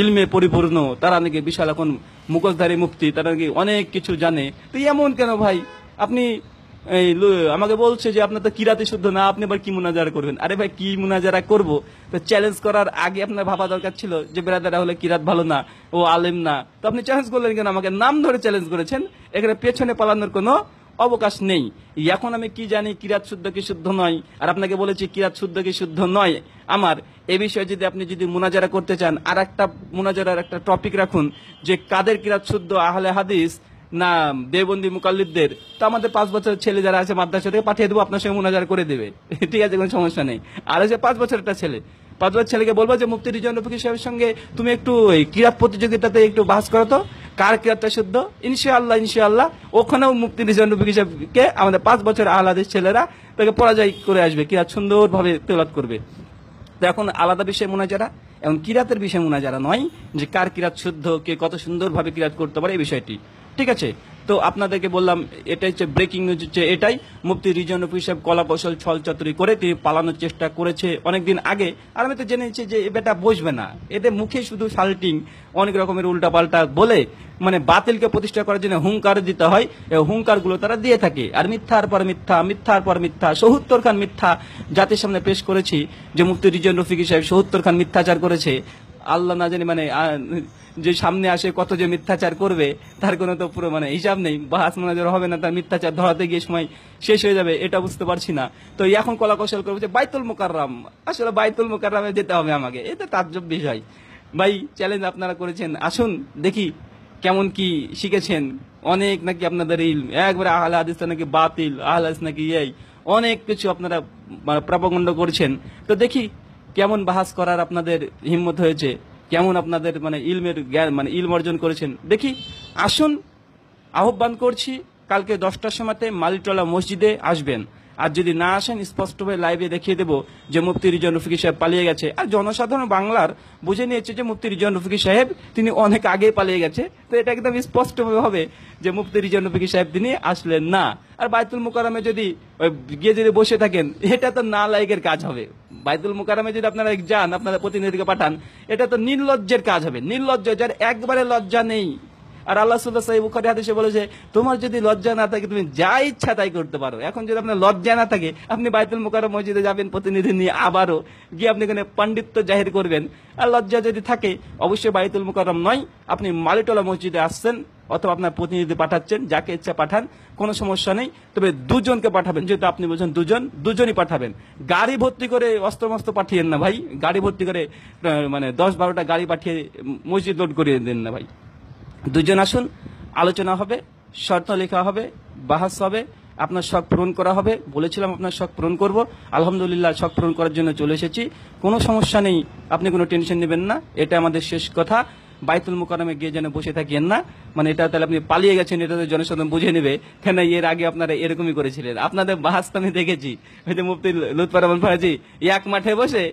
ইলমে পরিপূর্ণ তারা নাকি বিশাল এখন মুখোশধারী মুক্তি তারা নাকি অনেক কিছু জানে তো এমন কেন ভাই আপনি এই আমাকে বলছে যে আপনার তো কিরাতে শুদ্ধ না আপনি আবার কি মুনাজারা করবেন আরে ভাই কি মুনাজারা করব তো চ্যালেঞ্জ করার আগে আপনার ভাবা দরকার ছিল যে বেড়াদারা হলে কিরাত ভালো না ও আলেম না তো আপনি চ্যালেঞ্জ করলেন কেন আমাকে নাম ধরে চ্যালেঞ্জ করেছেন এখানে পেছনে পালানোর কোনো অবকাশ নেই এখন আমি কি জানি কিরাত শুদ্ধ কি শুদ্ধ নয় আর আপনাকে বলেছি কিরাত শুদ্ধ কি শুদ্ধ নয় আমার এ বিষয়ে যদি আপনি যদি মুনাজারা করতে চান আর একটা মুনাজারার একটা টপিক রাখুন যে কাদের কিরাত শুদ্ধ আহলে হাদিস না দেবন্দী মুকাল্লিদদের তো আমাদের পাঁচ বছরের ছেলে যারা আছে মাদ্রাসা থেকে পাঠিয়ে দেবো আপনার সঙ্গে মোনাজার করে দেবে <laughs> ঠিক আছে কোনো সমস্যা নেই আর এসে পাঁচ বছর একটা ছেলে পাঁচ বছর ছেলেকে বলবো যে মুফতি রিজন ফকির সাহেবের সঙ্গে তুমি একটু ওই ক্রীড়া প্রতিযোগিতাতে একটু বাস করো তো কার ক্রীড়াটা শুদ্ধ ইনশাআল্লাহ ইনশাআল্লাহ ওখানেও মুক্তি রিজন রফিক সাহেবকে আমাদের পাঁচ বছর আহ্লাদের ছেলেরা তাকে পরাজয় করে আসবে ক্রীড়া সুন্দরভাবে তেলাত করবে তো এখন আলাদা বিষয় মোনাজারা এবং কিরাতের বিষয় মোনাজারা নয় যে কার কিরাত শুদ্ধ কে কত সুন্দরভাবে কিরাত করতে পারে এই বিষয়টি ঠিক আছে তো আপনাদেরকে বললাম এটা হচ্ছে ব্রেকিং নিউজ হচ্ছে এটাই মুফতি রিজন হিসেব কলা কৌশল ছল চতুরি করে তিনি পালানোর চেষ্টা করেছে অনেকদিন আগে আর আমি তো জেনেছি যে এ বেটা বসবে না এতে মুখে শুধু সাল্টিং অনেক রকমের উল্টাপাল্টা বলে মানে বাতিলকে প্রতিষ্ঠা করার জন্য হুঙ্কার দিতে হয় হুঙ্কারগুলো তারা দিয়ে থাকে আর মিথ্যার পর মিথ্যা মিথ্যার পর মিথ্যা সহুত্তর খান মিথ্যা জাতির সামনে পেশ করেছি যে মুফতি রিজন রফিক সাহেব সহুত্তর খান মিথ্যাচার করেছে আল্লাহ না জানি মানে যে সামনে আসে কত যে মিথ্যাচার করবে তার কোনো তো পুরো মানে হিসাব নেই বা হাসমনাজার হবে না তার মিথ্যাচার ধরাতে গিয়ে সময় শেষ হয়ে যাবে এটা বুঝতে পারছি না তো এখন কলা কৌশল করবো যে বাইতুল মোকাররাম আসলে বাইতুল মোকাররামে যেতে হবে আমাকে এটা তাজ্জব বিষয় ভাই চ্যালেঞ্জ আপনারা করেছেন আসুন দেখি কেমন কি শিখেছেন অনেক নাকি আপনাদের ইল একবারে আহলা আদিস নাকি বাতিল আহলা নাকি এই অনেক কিছু আপনারা মানে প্রপাগণ্ড করছেন তো দেখি কেমন বাহাস করার আপনাদের হিম্মত হয়েছে কেমন আপনাদের মানে ইলমের জ্ঞান মানে ইলম অর্জন করেছেন দেখি আসুন আহ্বান করছি কালকে দশটার সময়তে মালিটলা মসজিদে আসবেন আর যদি না আসেন স্পষ্টভাবে লাইভে দেখিয়ে দেব যে মুফতি রিজন রফিকি সাহেব পালিয়ে গেছে আর জনসাধারণ বাংলার বুঝে নিয়েছে যে মুফতি রিজন রফিকি সাহেব তিনি অনেক আগেই পালিয়ে গেছে তো এটা একদম স্পষ্টভাবে হবে যে মুফতি রিজন রফিকি সাহেব তিনি আসলেন না আর বাইতুল মোকারমে যদি গিয়ে যদি বসে থাকেন এটা তো না লাইকের কাজ হবে বাইতুল মোকারমে যদি আপনারা যান আপনারা প্রতিনিধিকে পাঠান এটা তো নির্লজ্জের কাজ হবে নির্লজ্জ যার একবারে লজ্জা নেই আর আল্লাহ সুল্লাহ সাহেব উখারি হাদিসে বলেছে তোমার যদি লজ্জা না থাকে তুমি যা ইচ্ছা তাই করতে পারো এখন যদি আপনার লজ্জা না থাকে আপনি বাইতুল মোকার মসজিদে যাবেন প্রতিনিধি নিয়ে আবারও গিয়ে আপনি এখানে পাণ্ডিত্য জাহির করবেন আর লজ্জা যদি থাকে অবশ্যই বাইতুল মোকারম নয় আপনি মালিটলা মসজিদে আসছেন অথবা আপনার প্রতিনিধি পাঠাচ্ছেন যাকে ইচ্ছা পাঠান কোনো সমস্যা নেই তবে দুজনকে পাঠাবেন যেহেতু আপনি বলছেন দুজন দুজনই পাঠাবেন গাড়ি ভর্তি করে অস্ত্রমস্ত্র পাঠিয়েন না ভাই গাড়ি ভর্তি করে মানে দশ বারোটা গাড়ি পাঠিয়ে মসজিদ লোড করিয়ে দেন না ভাই দুজন আসুন আলোচনা হবে শর্ত লেখা হবে বাহাস হবে আপনার শখ পূরণ করা হবে বলেছিলাম আপনার শখ পূরণ করব আলহামদুলিল্লাহ শখ পূরণ করার জন্য চলে এসেছি কোনো সমস্যা নেই আপনি কোনো টেনশন নেবেন না এটা আমাদের শেষ কথা বাইতুল মোকারমে গিয়ে যেন বসে থাকেন না মানে এটা তাহলে আপনি পালিয়ে গেছেন এটা তো জনসাধারণ বুঝে নেবে কেন এর আগে আপনারা এরকমই করেছিলেন আপনাদের বাহাস আমি দেখেছি মুফতি লুৎফর রহমান এক মাঠে বসে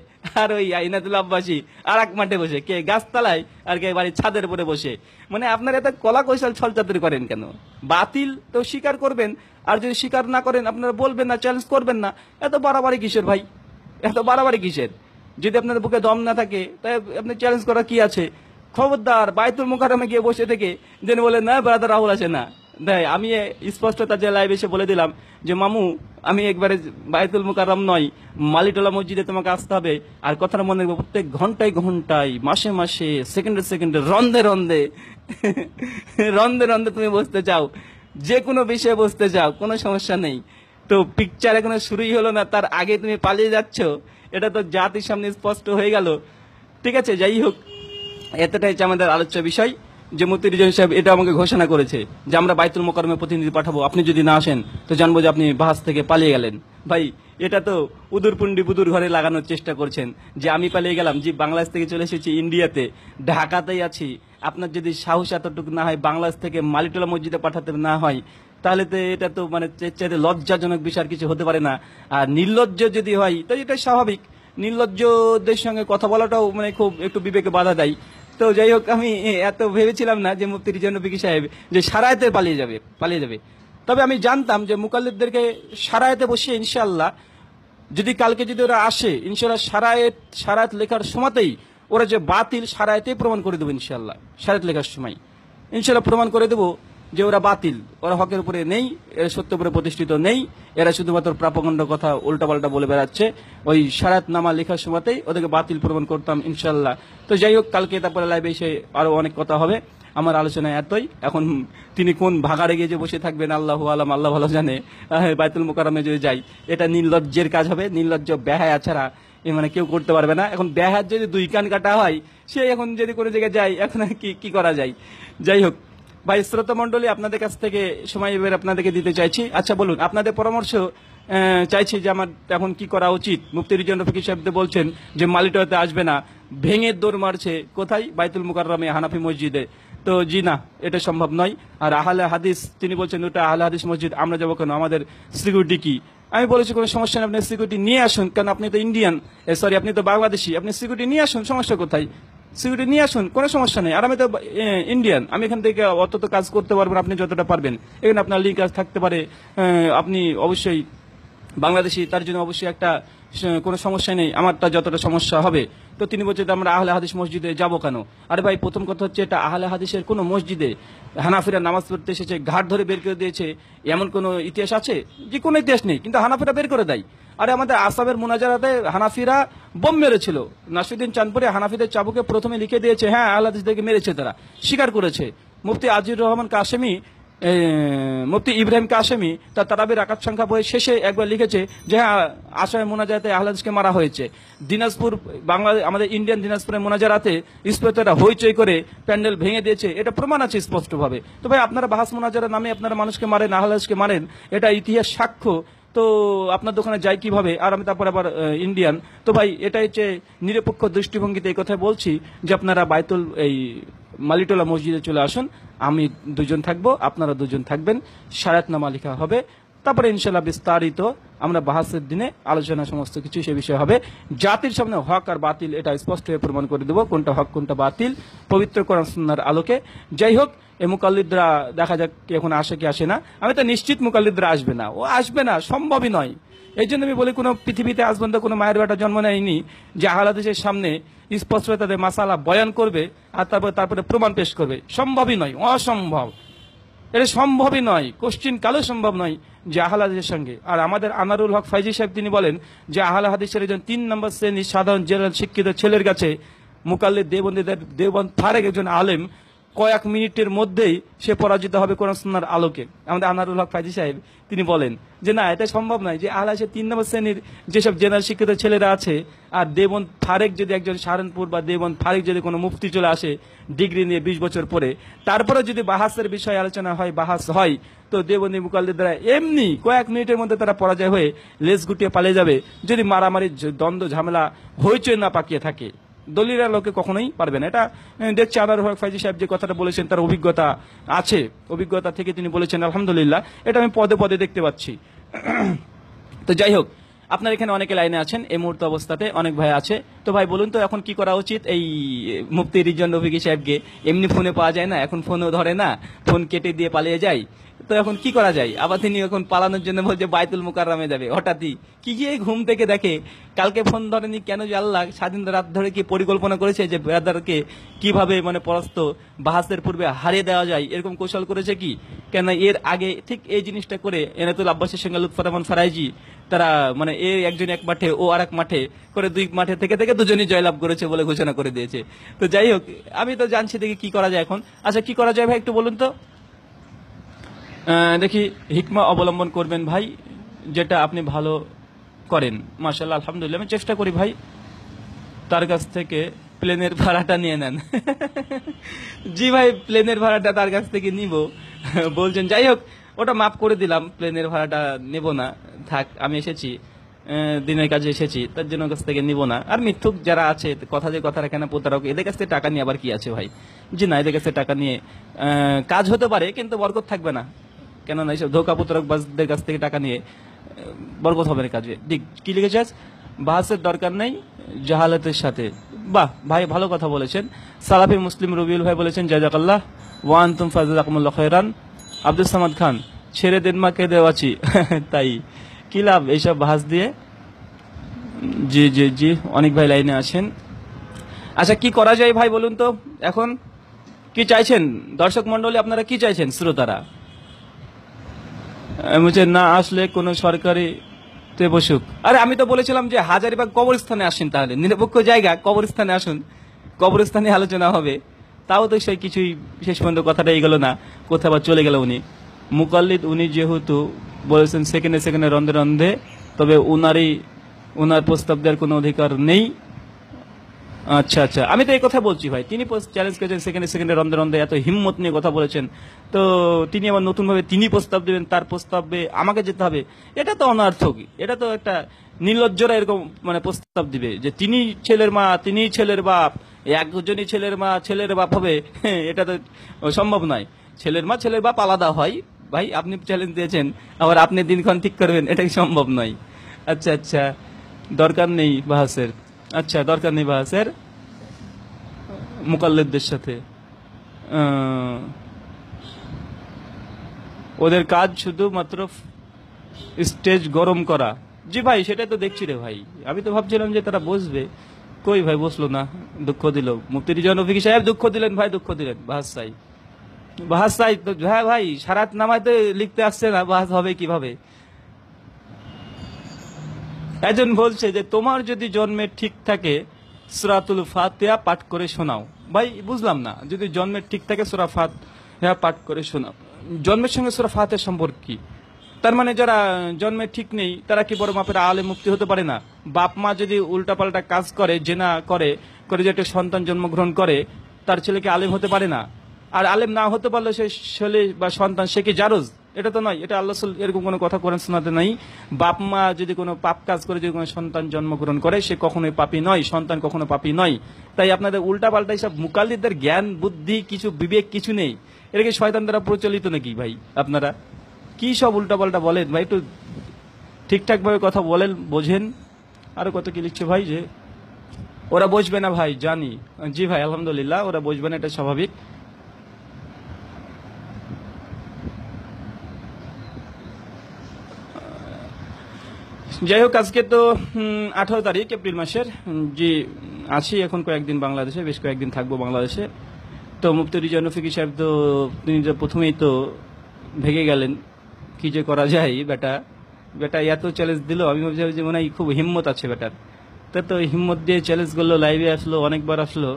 আর ওই আইনাতুল আব্বাসী আর এক মাঠে বসে কে গাছতলায় আর কে বাড়ির ছাদের উপরে বসে মানে আপনারা এত কলা কৌশল ছলচাতুরি করেন কেন বাতিল তো স্বীকার করবেন আর যদি স্বীকার না করেন আপনারা বলবেন না চ্যালেঞ্জ করবেন না এত বাড়াবাড়ি কিসের ভাই এত বাড়াবাড়ি কিসের যদি আপনার বুকে দম না থাকে তাই আপনি চ্যালেঞ্জ করা কি আছে খবরদার বায়তুল মুখারামে গিয়ে বসে থেকে যেন বলে না ব্রাদার রাহুল আসে না দেয় আমি স্পষ্ট তার যে লাইভ এসে বলে দিলাম যে মামু আমি একবারে বায়তুল মুকাররম নয় মালিটোলা মসজিদে তোমাকে আসতে হবে আর কথাটা মনে রাখবো প্রত্যেক ঘন্টায় ঘন্টায় মাসে মাসে সেকেন্ডে সেকেন্ডে রন্ধে রন্ধে রন্ধে রন্ধে তুমি বসতে চাও যে কোনো বিষয়ে বসতে চাও কোনো সমস্যা নেই তো পিকচার এখনো শুরুই হলো না তার আগে তুমি পালিয়ে যাচ্ছ এটা তো জাতির সামনে স্পষ্ট হয়ে গেল ঠিক আছে যাই হোক এতটাই হচ্ছে আমাদের আলোচ্য বিষয় যে মতির সাহেব এটা আমাকে ঘোষণা করেছে যে আমরা বাইতুল মোকারমে প্রতিনিধি পাঠাবো আপনি যদি না আসেন তো জানবো যে আপনি বাস থেকে পালিয়ে গেলেন ভাই এটা তো উদুরপুন্ডি বুদুর ঘরে লাগানোর চেষ্টা করছেন যে আমি পালিয়ে গেলাম যে বাংলাদেশ থেকে চলে এসেছি ইন্ডিয়াতে ঢাকাতেই আছি আপনার যদি সাহস এতটুকু না হয় বাংলাদেশ থেকে মালিটোলা মসজিদে পাঠাতে না হয় তাহলে তো এটা তো মানে চাইতে লজ্জাজনক বিষয় কিছু হতে পারে না আর নির্লজ্জ যদি হয় তো এটা স্বাভাবিক নির্লজ্জদের সঙ্গে কথা বলাটাও মানে খুব একটু বিবেকে বাধা দেয় তো যাই হোক আমি এত ভেবেছিলাম না যে মুফতি রিজানুবিকি সাহেব যে সারায়তে পালিয়ে যাবে পালিয়ে যাবে তবে আমি জানতাম যে মুকাল্লিদদেরকে সারায়তে বসিয়ে ইনশাল্লাহ যদি কালকে যদি ওরা আসে ইনশাল্লাহ সারায়েত সারায়ত লেখার সময়তেই ওরা যে বাতিল সারায়তেই প্রমাণ করে দেবো ইনশাল্লাহ সারায়ত লেখার সময় ইনশাল্লাহ প্রমাণ করে দেবো যে ওরা বাতিল ওরা হকের উপরে নেই এরা সত্য উপরে প্রতিষ্ঠিত নেই এরা শুধুমাত্র প্রাপকণ্ড কথা উল্টাপাল্টা বলে বেড়াচ্ছে ওই সারাত নামা লেখার সময়তেই ওদেরকে বাতিল প্রমাণ করতাম ইনশাল্লাহ তো যাই হোক কালকে তারপরে লাইভে এসে আরও অনেক কথা হবে আমার আলোচনা এতই এখন তিনি কোন ভাগাড়ে গিয়ে যে বসে থাকবেন আল্লাহ আলম আল্লাহ ভালো জানে বাইতুল মোকারমে যদি যাই এটা নির্লজ্জের কাজ হবে নির্লজ্জ ব্যহায়া ছাড়া মানে কেউ করতে পারবে না এখন ব্যাহার যদি দুই কান কাটা হয় সে এখন যদি কোনো জায়গায় যায় এখন কি কি করা যায় যাই হোক বা শ্রোতা মন্ডলী আপনাদের কাছ থেকে সময় এবার আপনাদেরকে দিতে চাইছি আচ্ছা বলুন আপনাদের পরামর্শ চাইছি যে আমার এখন কি করা উচিত মুক্তির জন্য রফিক সাহেবদে বলছেন যে মালিটাতে আসবে না ভেঙে দৌড় মারছে কোথায় বাইতুল মুকাররমে হানাফি মসজিদে তো জি না এটা সম্ভব নয় আর আহলে হাদিস তিনি বলছেন ওটা আহলে হাদিস মসজিদ আমরা যাবো কেন আমাদের সিকিউরিটি কি আমি বলেছি কোনো সমস্যা নেই আপনি সিকিউরিটি নিয়ে আসুন কারণ আপনি তো ইন্ডিয়ান সরি আপনি তো বাংলাদেশি আপনি সিকিউরিটি নিয়ে আসুন সমস্যা কোথায় সিকিউরিটি নিয়ে আসুন কোনো সমস্যা নেই আর আমি তো ইন্ডিয়ান আমি এখান থেকে অত তো কাজ করতে পারবেন আপনি যতটা পারবেন এখানে আপনার লিঙ্ক কাজ থাকতে পারে আপনি অবশ্যই বাংলাদেশি তার জন্য অবশ্যই একটা কোনো সমস্যা নেই আমারটা যতটা সমস্যা হবে তো তিনি বলছে আমরা আহলে হাদিস মসজিদে যাবো কেন আরে ভাই প্রথম কথা হচ্ছে এটা আহলে হাদিসের কোনো মসজিদে হানাফিরা নামাজ পড়তে এসেছে ঘাট ধরে বের করে দিয়েছে এমন কোনো ইতিহাস আছে যে কোনো ইতিহাস নেই কিন্তু হানাফিরা বের করে দেয় আরে আমাদের আসামের মোনাজারাতে হানাফিরা বোম মেরেছিল নাসিউদ্দিন চাঁদপুরে হানাফিদের চাবুকে প্রথমে লিখে দিয়েছে হ্যাঁ আহলে থেকে মেরেছে তারা স্বীকার করেছে মুফতি আজির রহমান কাশেমি মুফতি ইব্রাহিম কাসেমি তার তারাবির আকাত সংখ্যা বইয়ের শেষে একবার লিখেছে যে হ্যাঁ আসামে মোনাজাতে আহলাদকে মারা হয়েছে দিনাজপুর বাংলাদেশ আমাদের ইন্ডিয়ান দিনাজপুরের মোনাজারাতে স্পষ্টরা হইচই করে প্যান্ডেল ভেঙে দিয়েছে এটা প্রমাণ আছে স্পষ্টভাবে তো ভাই আপনারা বাহাস মোনাজারা নামে আপনারা মানুষকে মারেন আহলাদকে মারেন এটা ইতিহাস সাক্ষ্য তো আপনার দোকানে যাই কিভাবে আর আমি তারপর আবার ইন্ডিয়ান তো ভাই এটা হচ্ছে নিরপেক্ষ দৃষ্টিভঙ্গিতে এই কথা বলছি যে আপনারা বায়তুল এই মালিটোলা মসজিদে চলে আসুন আমি দুজন থাকবো আপনারা দুজন থাকবেন সারাত নামা লেখা হবে তারপরে ইনশাল্লাহ বিস্তারিত আমরা বাহাসের দিনে আলোচনা সমস্ত কিছু সে বিষয়ে হবে জাতির সামনে হক আর বাতিল এটা স্পষ্ট হয়ে প্রমাণ করে দেবো কোনটা হক কোনটা বাতিল পবিত্র করার আলোকে যাই হোক এই মুকাল্লিদরা দেখা যাক এখন আসে কি আসে না আমি তো নিশ্চিত মুকাল্লিদরা আসবে না ও আসবে না সম্ভবই নয় এই জন্য আমি বলি কোনো পৃথিবীতে আজ পর্যন্ত কোনো মায়ের বেটা জন্ম নেয়নি যে আহলাদেশের সামনে স্পষ্টভাবে তাদের মাসালা বয়ান করবে আর তারপর তারপরে প্রমাণ পেশ করবে সম্ভবই নয় অসম্ভব এটা সম্ভবই নয় কোশ্চিন কালো সম্ভব নয় যে আহলাদের সঙ্গে আর আমাদের আনারুল হক ফাইজি সাহেব তিনি বলেন যে আহলা হাদিসের একজন তিন নম্বর শ্রেণীর সাধারণ জেনারেল শিক্ষিত ছেলের কাছে মুকাল্লি দেবন্দীদের দেবন ফারেক একজন আলেম কয়েক মিনিটের মধ্যেই সে পরাজিত হবে কোরআন সুন্নার আলোকে আমাদের আনারুল হক ফাইজি সাহেব তিনি বলেন যে না এটা সম্ভব নয় যে আহলাসের তিন নম্বর শ্রেণীর যেসব জেনারেল শিক্ষিত ছেলেরা আছে আর দেবন ফারেক যদি একজন সারনপুর বা দেবন ফারেক যদি কোনো মুফতি চলে আসে ডিগ্রি নিয়ে বিশ বছর পরে তারপরে যদি বাহাসের বিষয়ে আলোচনা হয় বাহাস হয় তো দেবনী মুকালদের দ্বারা এমনি কয়েক মিনিটের মধ্যে তারা পরাজয় হয়ে লেজ গুটিয়ে পালিয়ে যাবে যদি মারামারি দ্বন্দ্ব ঝামেলা হইচই না পাকিয়ে থাকে দলিলের লোকে কখনোই পারবে না এটা দেখছি আদার হক ফাইজি সাহেব যে কথাটা বলেছেন তার অভিজ্ঞতা আছে অভিজ্ঞতা থেকে তিনি বলেছেন আলহামদুলিল্লাহ এটা আমি পদে পদে দেখতে পাচ্ছি তো যাই হোক আপনার এখানে অনেকে লাইনে আছেন এই মুহূর্ত অবস্থাতে অনেক ভাই আছে তো ভাই বলুন তো এখন কি করা উচিত এই মুফতি রিজন রফিকি সাহেবকে এমনি ফোনে পাওয়া যায় না এখন ফোনও ধরে না ফোন কেটে দিয়ে পালিয়ে যায় তো এখন কি করা যায় আবার তিনি এখন পালানোর জন্য বলছে বাইতুল মুকাররামে যাবে হঠাৎই কি গিয়ে ঘুম থেকে দেখে কালকে ফোন ধরেনি কেন যে আল্লাহ স্বাধীন রাত ধরে কি পরিকল্পনা করেছে যে ব্রাদারকে কিভাবে মানে পরাস্ত বাহাসের পূর্বে হারিয়ে দেওয়া যায় এরকম কৌশল করেছে কি কেন এর আগে ঠিক এই জিনিসটা করে এনাতুল আব্বাসের সঙ্গে লুৎফরামান ফারাইজি তারা মানে এর একজন এক মাঠে ও আর এক মাঠে করে দুই মাঠে থেকে থেকে দুজনই জয়লাভ করেছে বলে ঘোষণা করে দিয়েছে তো যাই হোক আমি তো জানছি দেখি কি করা যায় এখন আচ্ছা কি করা যায় ভাই একটু বলুন তো দেখি হিকমা অবলম্বন করবেন ভাই যেটা আপনি ভালো করেন মাসাল্লাহ আলহামদুলিল্লাহ আমি চেষ্টা করি ভাই তার কাছ থেকে প্লেনের ভাড়াটা নিয়ে নেন <laughs> জি ভাই প্লেনের ভাড়াটা তার কাছ থেকে নিব <laughs> বলছেন যাই হোক ওটা মাফ করে দিলাম প্লেনের ভাড়াটা নেব না থাক আমি এসেছি দিনের কাজে এসেছি তার জন্য কাছ থেকে নিব না আর মিথ্যুক যারা আছে কথা যে কথা রাখে না প্রতারক এদের কাছ থেকে টাকা নিয়ে আবার কি আছে ভাই জি না এদের কাছ থেকে টাকা নিয়ে কাজ হতে পারে কিন্তু বরকত থাকবে না কেননা এইসব ধোকা বাসদের কাছ থেকে টাকা নিয়ে বরকত হবে না কাজে ঠিক কি লিখেছে বাসের দরকার নেই জাহালাতের সাথে বা ভাই ভালো কথা বলেছেন সালাফি মুসলিম রবিউল ভাই বলেছেন জাজাকাল্লাহ ওয়ান তুম ফাজুল আকমুল্লা খৈরান আব্দুল সামাদ খান ছেড়ে দিন মা কেঁদে আছি <laughs> তাই কি লাভ এইসব ভাস দিয়ে জি জি জি অনেক ভাই লাইনে আছেন আচ্ছা কি করা যায় ভাই বলুন তো এখন কি চাইছেন দর্শক মন্ডলী আপনারা কি চাইছেন শ্রোতারা আমি বলছি না আসলে কোনো সরকারি তে বসুক আরে আমি তো বলেছিলাম যে হাজারিবাগ কবরস্থানে আসেন তাহলে নিরপেক্ষ জায়গা কবরস্থানে আসুন কবরস্থানে আলোচনা হবে তাও তো সে কিছুই শেষ পর্যন্ত কথাটা এগোলো না কোথাও চলে গেল উনি মুকাল্লিদ উনি যেহেতু বলেছেন সেকেন্ডে সেকেন্ডে রন্ধে রন্ধে তবে ওনারই ওনার প্রস্তাব দেওয়ার কোনো অধিকার নেই আচ্ছা আচ্ছা আমি তো এই কথা বলছি ভাই তিনি চ্যালেঞ্জ করেছেন সেকেন্ডে সেকেন্ডে রন্ধে রন্ধে এত হিম্মত নিয়ে কথা বলেছেন তো তিনি আবার নতুনভাবে তিনি প্রস্তাব দেবেন তার প্রস্তাবে আমাকে যেতে হবে এটা তো অনার্থক এটা তো একটা নির্লজ্জরা এরকম মানে প্রস্তাব দিবে যে তিনি ছেলের মা তিনি ছেলের বাপ একজনই ছেলের মা ছেলের বাপ হবে হ্যাঁ, এটা তো সম্ভব নয় ছেলের মা ছেলের বাপ আলাদা হয় ভাই আপনি চ্যালেঞ্জ দিয়েছেন আবার আপনি দিনক্ষণ ঠিক করবেন এটাই সম্ভব নয় আচ্ছা আচ্ছা দরকার নেই বাহাসের আচ্ছা দরকার নেই স্যার মুকাল্লেদের সাথে ওদের কাজ শুধুমাত্র স্টেজ গরম করা জি ভাই সেটাই তো দেখছি রে ভাই আমি তো ভাবছিলাম যে তারা বসবে কই ভাই বসলো না দুঃখ দিল মুফতি রিজন অফিক সাহেব দুঃখ দিলেন ভাই দুঃখ দিলেন বাহাস সাই বাহাস হ্যাঁ ভাই সারাত নামায় তো লিখতে আসছে না বাহাস হবে কিভাবে একজন বলছে যে তোমার যদি জন্মের ঠিক থাকে সুরাতুল ফাতেহা পাঠ করে শোনাও ভাই বুঝলাম না যদি জন্মের ঠিক থাকে সুরা ফাত পাঠ করে শোনাও জন্মের সঙ্গে সুরা ফাতেহ সম্পর্ক কি তার মানে যারা জন্মের ঠিক নেই তারা কি বড় মাপের আলে মুক্তি হতে পারে না বাপ মা যদি উল্টাপাল্টা কাজ করে জেনা করে করে যে একটা সন্তান জন্মগ্রহণ করে তার ছেলেকে আলেম হতে পারে না আর আলেম না হতে পারলে সে ছেলে বা সন্তান সে কি জারজ এটা তো নয় এটা আল্লাহ এরকম কোনো কথা করেন শোনাতে নাই বাপ মা যদি কোনো পাপ কাজ করে যদি কোনো সন্তান জন্মগ্রহণ করে সে কখনোই পাপি নয় সন্তান কখনো পাপি নয় তাই আপনাদের উল্টা পাল্টা সব মুকালিদের জ্ঞান বুদ্ধি কিছু বিবেক কিছু নেই এটা কি শয়তান দ্বারা প্রচলিত নাকি ভাই আপনারা কি সব উল্টাপাল্টা বলেন ভাই একটু ঠিকঠাকভাবে কথা বলেন বোঝেন আরও কত কি লিখছে ভাই যে ওরা বসবে না ভাই জানি জি ভাই আলহামদুলিল্লাহ ওরা বুঝবে না এটা স্বাভাবিক যাই হোক আজকে তো আঠারো তারিখ এপ্রিল মাসের যে আছি এখন কয়েকদিন বাংলাদেশে বেশ কয়েকদিন থাকবো বাংলাদেশে তো মুফতি রিজান রফিকি সাহেব তো তিনি তো প্রথমেই তো ভেঙে গেলেন কি যে করা যায় বেটা বেটা এত চ্যালেঞ্জ দিল আমি ভাবছি যে মনে হয় খুব হিম্মত আছে বেটার তা তো হিম্মত দিয়ে চ্যালেঞ্জ করলো লাইভে আসলো অনেকবার আসলো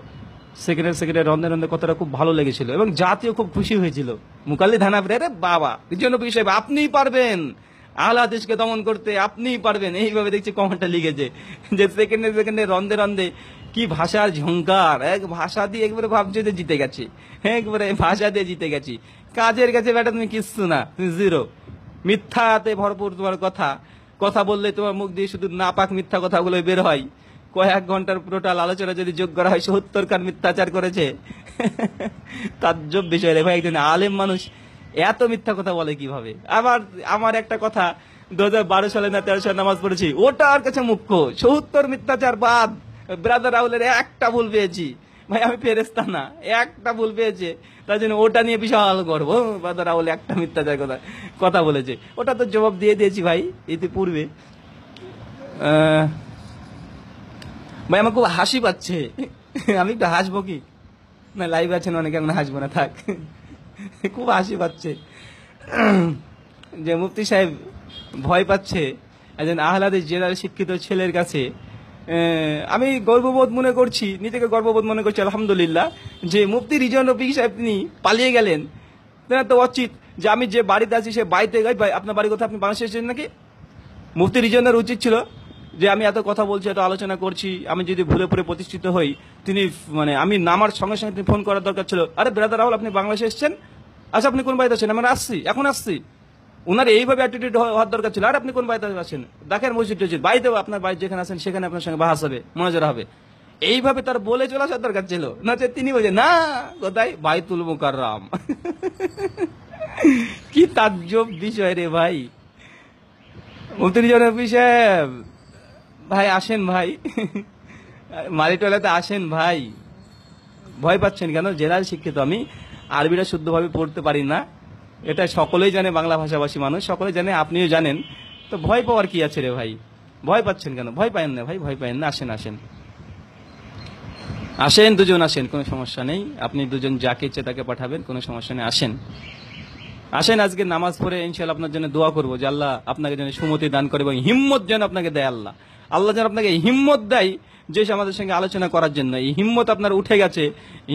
সেকেন্ডে সেকেন্ডে রন্ধে রন্ধে কথাটা খুব ভালো লেগেছিল এবং জাতীয় খুব খুশি হয়েছিল মুকাল্লি ধানা রে বাবা রিজন সাহেব আপনিই পারবেন দেশকে দমন করতে আপনিই পারবেন এইভাবে দেখছি কমেন্টটা লিখেছে যে সেকেন্ডে সেকেন্ডে রন্ধে রন্ধে কি ভাষার ঝঙ্কার এক ভাষা দিয়ে একবারে ভাবছে যে জিতে গেছি একবারে ভাষা দিয়ে জিতে গেছি কাজের কাছে ব্যাটা তুমি কিচ্ছু না তুমি জিরো মিথ্যাতে ভরপুর তোমার কথা কথা বললে তোমার মুখ দিয়ে শুধু নাপাক মিথ্যা কথাগুলো বের হয় কয়েক ঘন্টার টোটাল আলোচনা যদি যোগ করা হয় সত্তর কান মিথ্যাচার করেছে তার বিষয় দেখো একজন আলেম মানুষ এত মিথ্যা কথা বলে কিভাবে আবার আমার একটা কথা দু হাজার সালে না তেরো সালে নামাজ পড়েছি ওটা আর কাছে মুখ্য সত্তর মিথ্যাচার বাদ ব্রাদার রাহুলের একটা ভুল পেয়েছি ভাই আমি ফেরেস্তা না একটা ভুল পেয়েছে তার জন্য ওটা নিয়ে বিশাল গর্ব ব্রাদার রাহুল একটা মিথ্যাচার কথা কথা বলেছে ওটা তো জবাব দিয়ে দিয়েছি ভাই এতে পূর্বে ভাই আমার খুব হাসি পাচ্ছে আমি একটু হাসবো কি না লাইভ আছেন অনেকে আমি হাসবো না থাক খুব হাসি পাচ্ছে যে মুফতি সাহেব ভয় পাচ্ছে একজন আহ্লাদের জেলার শিক্ষিত ছেলের কাছে আমি গর্ববোধ মনে করছি নিজেকে গর্ববোধ মনে করছি আলহামদুলিল্লাহ যে মুফতি রিজন রফিক সাহেব তিনি পালিয়ে গেলেন তো অচিত যে আমি যে বাড়িতে আছি সে বাড়িতে গাই আপনার বাড়ি কথা আপনি বাংলাদেশে নাকি মুফতি রিজনের উচিত ছিল যে আমি এত কথা বলছি এত আলোচনা করছি আমি যদি ভুলে পড়ে প্রতিষ্ঠিত হই তিনি মানে আমি নামার সঙ্গে সঙ্গে তিনি ফোন করার দরকার ছিল আরে ব্রাদার রাহুল আপনি বাংলাদেশে এসছেন আচ্ছা আপনি কোন বাড়িতে আছেন আমরা আসছি এখন আসছি ওনার এইভাবে অ্যাটিটিউড হওয়ার দরকার ছিল আর আপনি কোন বাড়িতে আছেন দেখেন মসজিদ টসজিদ বাড়িতেও আপনার বাড়ি যেখানে আছেন সেখানে আপনার সঙ্গে বাহাস হবে মনোজরা হবে এইভাবে তার বলে চলে আসার দরকার ছিল না যে তিনি বলছেন না কোথায় বাইতুল মুকাররাম <laughs> কি তাজ্জব বিষয় রে ভাই মন্ত্রী জনপি সাহেব ভাই আসেন ভাই মালিটোলাতে আসেন ভাই ভয় পাচ্ছেন কেন জেনারেল শিক্ষিত আমি আরবিটা শুদ্ধভাবে পড়তে পারি না এটা সকলেই জানে বাংলা ভাষাভাষী মানুষ সকলে জানে আপনিও জানেন তো ভয় পাওয়ার কি আছে রে ভাই ভয় পাচ্ছেন কেন ভয় পাইন না ভাই ভয় পাইন না আসেন আসেন আসেন দুজন আসেন কোনো সমস্যা নেই আপনি দুজন যাকে ইচ্ছে তাকে পাঠাবেন কোনো সমস্যা নেই আসেন আসেন আজকে নামাজ পড়ে ইনশাল্লাহ আপনার জন্য দোয়া করবো যে আল্লাহ আপনাকে যেন সুমতি দান করে এবং হিম্মত যেন আপনাকে দেয় আল্লাহ আল্লাহ যেন আপনাকে হিম্মত দেয় যে সে আমাদের সঙ্গে আলোচনা করার জন্য এই হিম্মত আপনার উঠে গেছে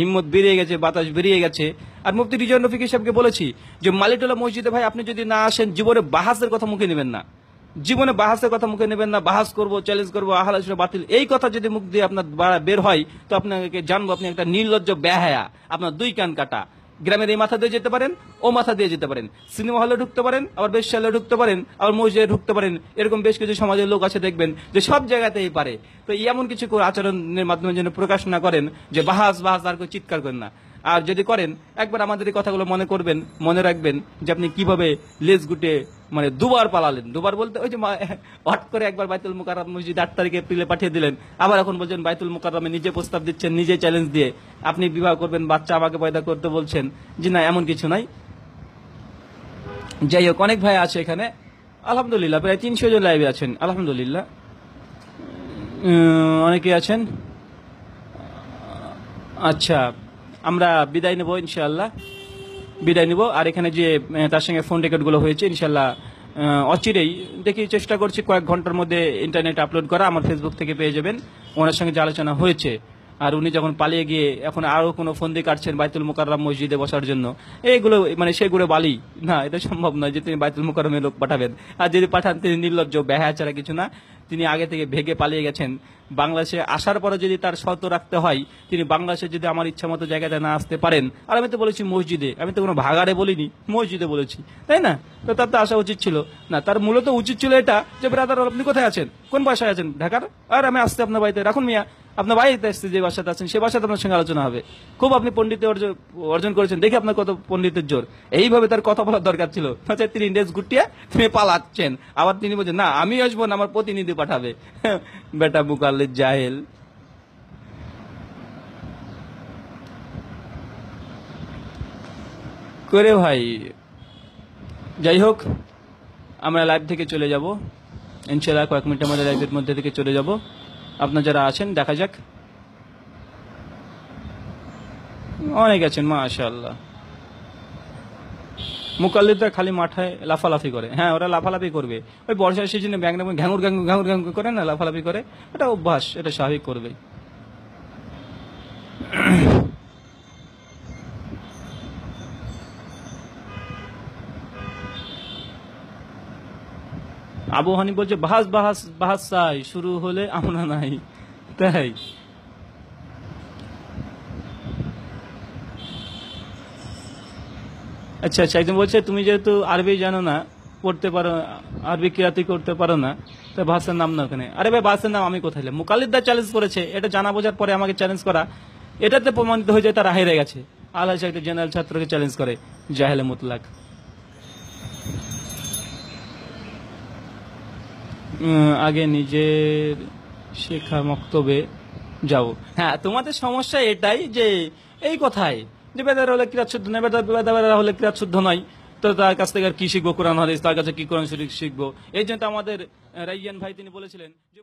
হিম্মত বেরিয়ে গেছে বাতাস বেরিয়ে গেছে আর মুফতি রিজন রফিক সাহেবকে বলেছি যে মালিটোলা মসজিদে ভাই আপনি যদি না আসেন জীবনে বাহাসের কথা মুখে নেবেন না জীবনে বাহাসের কথা মুখে নেবেন না বাহাস করব চ্যালেঞ্জ করবো আহাল বাতিল এই কথা যদি মুখ দিয়ে আপনার বের হয় তো আপনাকে জানবো আপনি একটা নির্লজ্জ ব্যাহায়া আপনার দুই কান কাটা গ্রামের এই মাথা দিয়ে যেতে পারেন ও মাথা দিয়ে যেতে পারেন সিনেমা হলে ঢুকতে পারেন আবার বেশ বেশশালে ঢুকতে পারেন আবার মসজিদে ঢুকতে পারেন এরকম বেশ কিছু সমাজের লোক আছে দেখবেন যে সব জায়গাতেই পারে তো এমন কিছু আচরণের মাধ্যমে যেন প্রকাশ না করেন যে বাহাজ বাহাজ আর কেউ চিৎকার করেন না আর যদি করেন একবার আমাদের এই কথাগুলো মনে করবেন মনে রাখবেন যে আপনি কিভাবে লেজ গুটে মানে দুবার পালালেন দুবার বলতে ওই যে হট করে একবার বাইতুল মুকাররাম মসজিদ আট তারিখ এপ্রিলে পাঠিয়ে দিলেন আবার এখন বলছেন বাইতুল মুকাররামে নিজে প্রস্তাব দিচ্ছেন নিজে চ্যালেঞ্জ দিয়ে আপনি বিবাহ করবেন বাচ্চা আমাকে পয়দা করতে বলছেন যে না এমন কিছু নাই যাই হোক অনেক ভাই আছে এখানে আলহামদুলিল্লাহ প্রায় তিনশো জন লাইভে আছেন আলহামদুলিল্লাহ অনেকে আছেন আচ্ছা আমরা বিদায় নেব ইনশাআল্লাহ বিদায় নিব আর এখানে যে তার সঙ্গে ফোন রেকর্ডগুলো হয়েছে ইনশাল্লাহ অচিরেই দেখি চেষ্টা করছি কয়েক ঘন্টার মধ্যে ইন্টারনেট আপলোড করা আমার ফেসবুক থেকে পেয়ে যাবেন ওনার সঙ্গে যে আলোচনা হয়েছে আর উনি যখন পালিয়ে গিয়ে এখন আরও কোনো ফন্দি কাটছেন বাইতুল মোকাররাম মসজিদে বসার জন্য এইগুলো মানে সেগুলো বালি না এটা সম্ভব নয় যে তিনি বাইতুল মোকারমে লোক পাঠাবেন আর যদি পাঠান তিনি নির্লজ্জ ব্যাহা ছাড়া কিছু না তিনি আগে থেকে ভেগে পালিয়ে গেছেন বাংলাদেশে আসার পরে যদি তার শর্ত রাখতে হয় তিনি বাংলাদেশে যদি আমার ইচ্ছা মতো জায়গাতে না আসতে পারেন আর আমি তো বলেছি মসজিদে আমি তো কোনো ভাগাড়ে বলিনি মসজিদে বলেছি তাই না তো তার তো আসা উচিত ছিল না তার মূলত উচিত ছিল এটা যে ব্রাদার আপনি কোথায় আছেন কোন বাসায় আছেন ঢাকার আর আমি আসতে আপনার বাড়িতে রাখুন মিয়া আপনার বাড়িতে এসছে যে বাসাতে আছেন সে বাসাতে আপনার সঙ্গে আলোচনা হবে খুব আপনি পণ্ডিত অর্জন করেছেন দেখি আপনার কত পণ্ডিতের জোর এইভাবে তার কথা বলার দরকার ছিল আচ্ছা তিনি ইন্ডেক্স গুটিয়ে তুমি পালাচ্ছেন আবার তিনি বলছেন না আমি আসবো না আমার প্রতিনিধি পাঠাবে <laughs> বেটা বুকালে জাহেল করে ভাই যাই হোক আমরা লাইভ থেকে চলে যাব ইনশাল্লাহ কয়েক মিনিটের মধ্যে লাইভের মধ্যে থেকে চলে যাব আপনার যারা আছেন দেখা যাক অনেক আছেন আল্লাহ মুকাল্লিদরা খালি মাঠায় লাফালাফি করে হ্যাঁ ওরা লাফালাফি করবে ওই বর্ষার সিজনে ব্যাংক ঘ্যাঙুর ঘ্যাঙুর ঘ্যাঙুর ঘ্যাঙুর করে না লাফালাফি করে এটা অভ্যাস এটা স্বাভাবিক করবেই আবহানি বলছে বাহাস বাহাস বাহাস চাই শুরু হলে আমরা নাই তাই আচ্ছা আচ্ছা একজন বলছে তুমি যেহেতু আরবি জানো না পড়তে পারো আরবি কিরাতি করতে পারো না তা ভাষার নাম না ওখানে আরে ভাই ভাষার নাম আমি কোথায় মুকালিদ্দা চ্যালেঞ্জ করেছে এটা জানা বোঝার পরে আমাকে চ্যালেঞ্জ করা এটাতে প্রমাণিত হয়ে যায় তারা হেরে গেছে আল্লাহ একটা জেনারেল ছাত্রকে চ্যালেঞ্জ করে জাহেলে মুতলাক আগে নিজের শেখা মক্তবে যাব হ্যাঁ তোমাদের সমস্যা এটাই যে এই কথায় যে বেদার হলে কিরাত শুদ্ধ নয় বেদার বেদা বেদা হলে কিরাত শুদ্ধ নয় তো তার কাছ থেকে আর কি শিখবো কোরআন হাদিস তার কাছে কি কোরআন শরীফ শিখবো এই জন্য আমাদের রাইয়ান ভাই তিনি বলেছিলেন যে